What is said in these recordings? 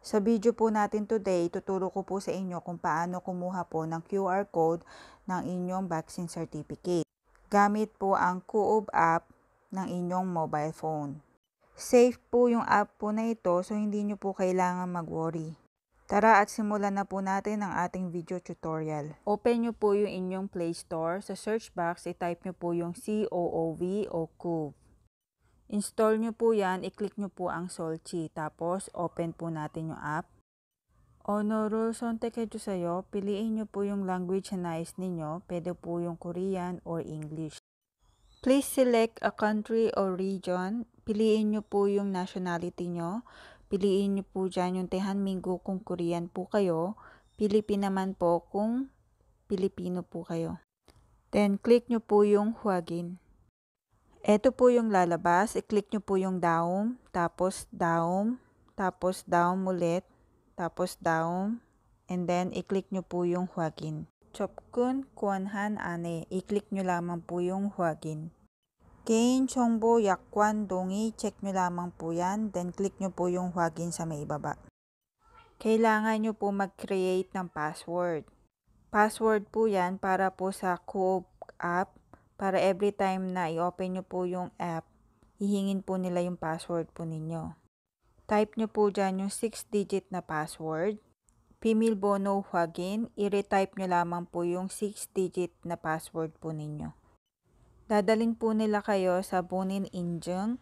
Sa video po natin today, tuturo ko po sa inyo kung paano kumuha po ng QR code ng inyong vaccine certificate. Gamit po ang Kuob app ng inyong mobile phone. Safe po yung app po na ito so hindi nyo po kailangan mag-worry. Tara at simulan na po natin ang ating video tutorial. Open nyo po yung inyong Play Store. Sa search box, itype nyo po yung COOV o COOV. Install nyo po yan, i-click nyo po ang Solchi. Tapos, open po natin yung app. Honorul Sontekeju sa'yo, piliin nyo po yung language na nais ninyo. Pwede po yung Korean or English. Please select a country or region. Piliin nyo po yung nationality nyo. Piliin nyo po dyan yung Tehan Minggu kung Korean po kayo. Pilipin naman po kung Pilipino po kayo. Then, click nyo po yung Huagin. Ito po yung lalabas. I-click nyo po yung down, tapos down, tapos down ulit, tapos down, and then i-click nyo po yung Joaquin. Chopkun Kwanhan Ane. I-click nyo lamang po yung Joaquin. Gain Chongbo Yakwan Dongi. Check nyo lamang po yan. Then click nyo po yung Joaquin sa may ibaba. Kailangan nyo po mag-create ng password. Password po yan para po sa Coop app para every time na i-open nyo po yung app, hihingin po nila yung password po ninyo. Type nyo po dyan yung 6-digit na password. Pimil Bono Huagin, i-retype nyo lamang po yung 6-digit na password po ninyo. Dadalin po nila kayo sa Bunin Injung.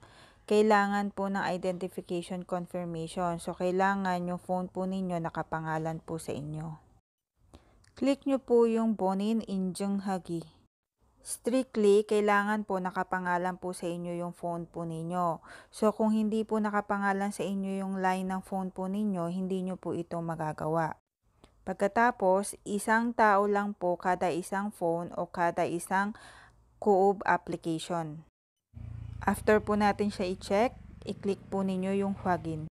Kailangan po ng identification confirmation. So, kailangan yung phone po ninyo nakapangalan po sa inyo. Click nyo po yung Bonin Injung Hagi. Strictly, kailangan po nakapangalan po sa inyo yung phone po ninyo. So, kung hindi po nakapangalan sa inyo yung line ng phone po ninyo, hindi nyo po ito magagawa. Pagkatapos, isang tao lang po kada isang phone o kada isang Coob application. After po natin siya i-check, i-click po ninyo yung Huagin.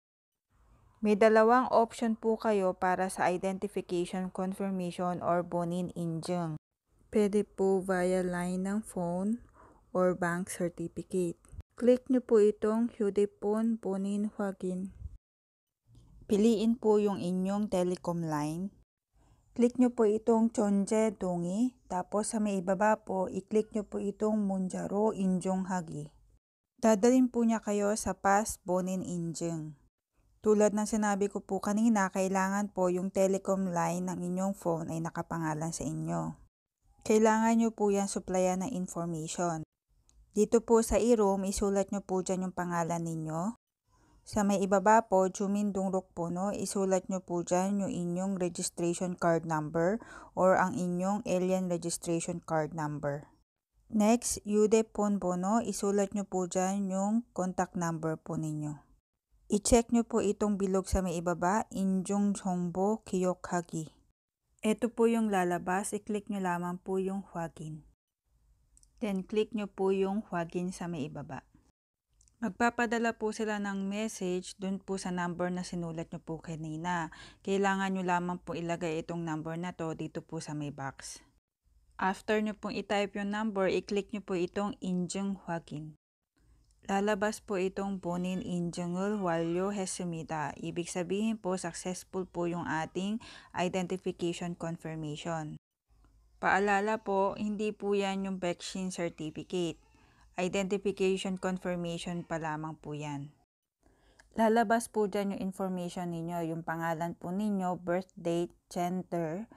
May dalawang option po kayo para sa identification confirmation or Bonin Injung. Pwede po via line ng phone or bank certificate. Click nyo po itong Hudepon Bonin Huagin. Piliin po yung inyong telecom line. Click nyo po itong Chonje Dongi. Tapos sa may ibaba po, i-click nyo po itong Munjaro Injong Hagi. Dadalhin po niya kayo sa Pass Bonin Injong. Tulad ng sinabi ko po kanina, kailangan po yung telecom line ng inyong phone ay nakapangalan sa inyo. Kailangan nyo po yan supplyan ng information. Dito po sa e-room, isulat nyo po dyan yung pangalan ninyo. Sa may ibaba po, Jumindong Rokpono, isulat nyo po dyan yung inyong registration card number or ang inyong alien registration card number. Next, Yude Bono, isulat nyo po dyan yung contact number po ninyo. I-check nyo po itong bilog sa may ibaba, Injong Chongbo Kiyokagi. Ito po yung lalabas. I-click nyo lamang po yung Joaquin. Then, click nyo po yung Joaquin sa may ibaba. Magpapadala po sila ng message dun po sa number na sinulat nyo po kanina. Kailangan nyo lamang po ilagay itong number na to dito po sa may box. After nyo pong i-type yung number, i-click nyo po itong Injung Joaquin. Lalabas po itong Bonin in Jungle Walyo Hesumita. Ibig sabihin po successful po yung ating identification confirmation. Paalala po, hindi po yan yung vaccine certificate. Identification confirmation pa lamang po yan. Lalabas po dyan yung information ninyo, yung pangalan po ninyo, birth date, gender.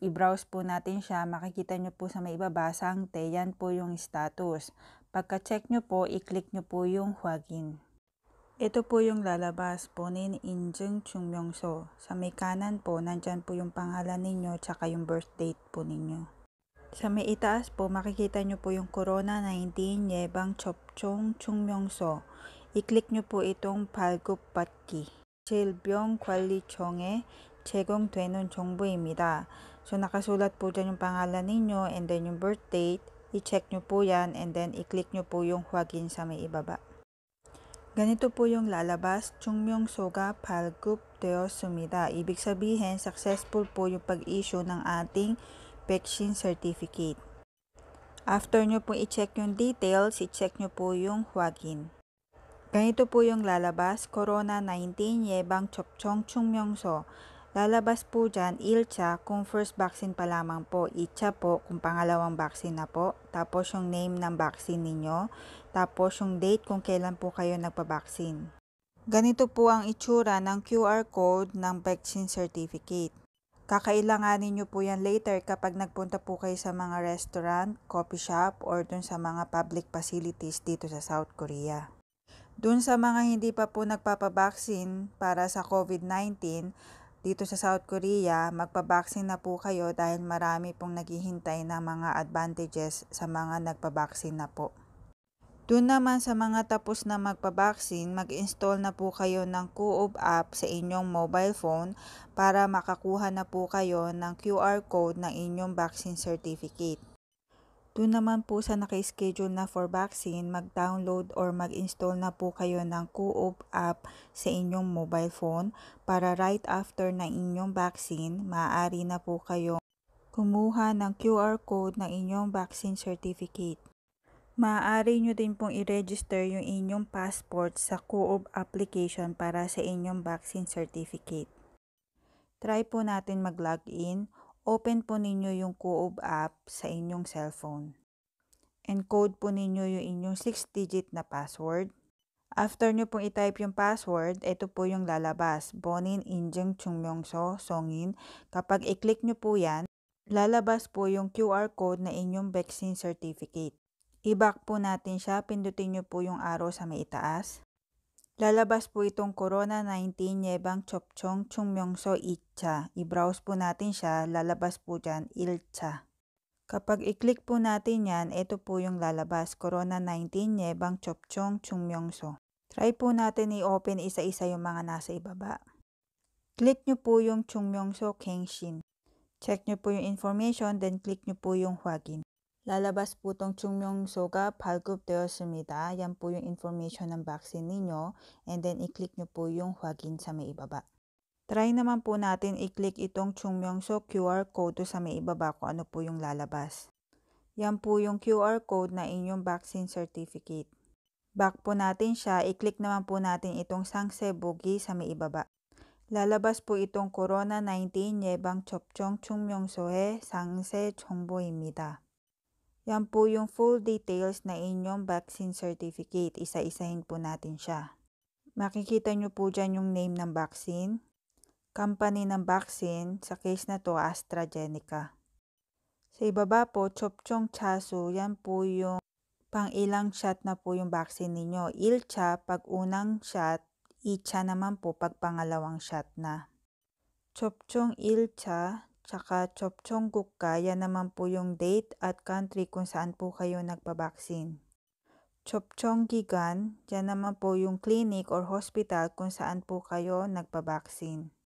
I-browse po natin siya, makikita nyo po sa may ibabasang te, yan po yung status Pagka-check nyo po, i-click nyo po yung Huagin. Ito po yung lalabas po ni Injung Chungmyongso. Sa may kanan po, nandyan po yung pangalan ninyo tsaka yung birth date po ninyo. Sa may itaas po, makikita nyo po yung Corona 19 Yebang Chopchong Chungmyongso. I-click nyo po itong Palgup Patki. 질병 관리청에 제공되는 정보입니다. So nakasulat po dyan yung pangalan ninyo and then yung birth date I-check nyo po yan and then i-click nyo po yung huwagin sa may ibaba. Ganito po yung lalabas, Chungmyong Soga Palgup Deo Sumida. Ibig sabihin, successful po yung pag-issue ng ating vaccine Certificate. After nyo po i-check yung details, i-check nyo po yung huwagin. Ganito po yung lalabas, Corona 19 Yebang Chopchong Chungmyongso. Lalabas po dyan, ilcha kung first vaccine pa lamang po, itcha po kung pangalawang vaccine na po, tapos yung name ng vaccine ninyo, tapos yung date kung kailan po kayo nagpa-vaccine. Ganito po ang itsura ng QR code ng vaccine certificate. Kakailanganin nyo po yan later kapag nagpunta po kayo sa mga restaurant, coffee shop, or dun sa mga public facilities dito sa South Korea. Dun sa mga hindi pa po nagpapabaksin para sa COVID-19, dito sa South Korea, magpabaksin na po kayo dahil marami pong naghihintay na mga advantages sa mga nagpabaksin na po. Doon naman sa mga tapos na magpabaksin, mag-install na po kayo ng Qoob app sa inyong mobile phone para makakuha na po kayo ng QR code ng inyong vaccine certificate. Doon naman po sa naka-schedule na for vaccine, mag-download or mag-install na po kayo ng Coop app sa inyong mobile phone para right after na inyong vaccine, maaari na po kayo kumuha ng QR code ng inyong vaccine certificate. Maaari nyo din pong i-register yung inyong passport sa Coop application para sa inyong vaccine certificate. Try po natin mag-login open po ninyo yung Coob app sa inyong cellphone. Encode po ninyo yung inyong 6-digit na password. After nyo pong i-type yung password, ito po yung lalabas. Bonin Injeng Chungmyongso Songin. Kapag i-click nyo po yan, lalabas po yung QR code na inyong vaccine certificate. I-back po natin siya, pindutin nyo po yung arrow sa may itaas. Lalabas po itong Corona 19 Yebang Chopchong Chungmyongso Itcha. I-browse po natin siya, lalabas po dyan Ilcha. Kapag i-click po natin yan, ito po yung lalabas, Corona 19 Yebang Chopchong Chungmyongso. Try po natin i-open isa-isa yung mga nasa ibaba. Click nyo po yung Chungmyongso Kengshin. Check nyo po yung information, then click nyo po yung Huagin lalabas po tong 중명소가 발급되었습니다. Yan po yung information ng vaccine ninyo and then i-click nyo po yung 확인 sa may ibaba. Try naman po natin i-click itong 중명소 QR code sa may ibaba kung ano po yung lalabas. Yan po yung QR code na inyong vaccine certificate. Back po natin siya, i-click naman po natin itong Sangse Bugi sa may ibaba. Lalabas po itong Corona-19 Yebang Chopchong Chungmyongsohe Sangse Chongbo입니다. Yan po yung full details na inyong vaccine certificate. Isa-isahin po natin siya. Makikita nyo po dyan yung name ng vaccine, company ng vaccine, sa case na to AstraZeneca. Sa ibaba po, Chopchong Chasu, yan po yung pang ilang shot na po yung vaccine ninyo. Ilcha, pag unang shot, Icha naman po pag pangalawang shot na. Chopchong Ilcha, tsaka Chopchonggukka. Yan naman po yung date at country kung saan po kayo nagpabaksin. Chopchonggigan, yan naman po yung clinic or hospital kung saan po kayo nagpabaksin.